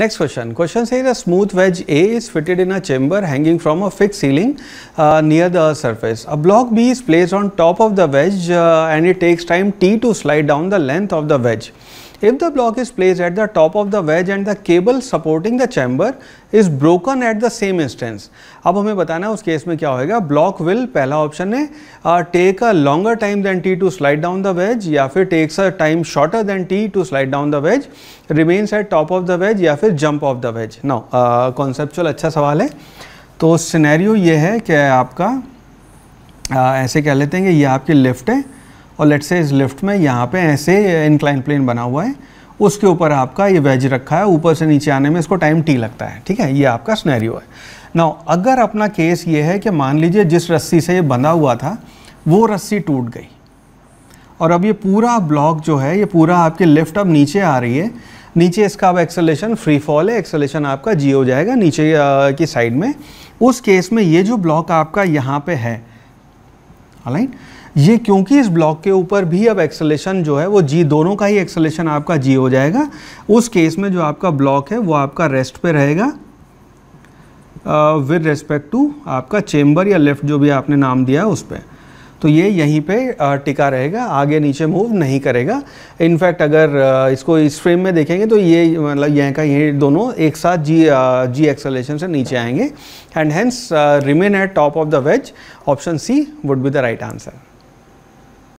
Next question. Question says a smooth wedge A is fitted in a chamber hanging from a fixed ceiling uh, near the surface. A block B is placed on top of the wedge uh, and it takes time t to slide down the length of the wedge. If the block is placed at the top of the wedge and the cable supporting the chamber is broken at the same instance, अब हमें बताना है उस case में क्या होएगा block will पहला option है take a longer time than t to slide down the wedge या फिर takes a time shorter than t to slide down the wedge remains at top of the wedge या फिर jump off the wedge now conceptual अच्छा सवाल है तो scenario ये है कि आपका आ, uh, ऐसे कह लेते हैं कि ये आपकी लिफ्ट है और लेट से इस लिफ्ट में यहाँ पे ऐसे इंक्लाइन प्लेन बना हुआ है उसके ऊपर आपका ये वेज रखा है ऊपर से नीचे आने में इसको टाइम टी लगता है ठीक है ये आपका स्नैरियो है नाउ अगर अपना केस ये है कि मान लीजिए जिस रस्सी से ये बंधा हुआ था वो रस्सी टूट गई और अब ये पूरा ब्लॉक जो है ये पूरा आपकी लिफ्ट अब नीचे आ रही है नीचे इसका अब एक्सेलेशन फ्री फॉल है एक्सेलेशन आपका जी हो जाएगा नीचे की साइड में उस केस में ये जो ब्लॉक आपका यहाँ पे है अलाइन ये क्योंकि इस ब्लॉक के ऊपर भी अब एक्सलेशन जो है वो जी दोनों का ही एक्सलेशन आपका जी हो जाएगा उस केस में जो आपका ब्लॉक है वो आपका रेस्ट पे रहेगा विद रेस्पेक्ट टू आपका चेम्बर या लेफ्ट जो भी आपने नाम दिया उस पर तो ये यहीं पे टिका रहेगा आगे नीचे मूव नहीं करेगा इनफैक्ट अगर इसको इस फ्रेम में देखेंगे तो ये मतलब यहाँ का ये दोनों एक साथ जी जी एक्सलेशन से नीचे आएंगे and hence remain at top of the wedge option C would be the right answer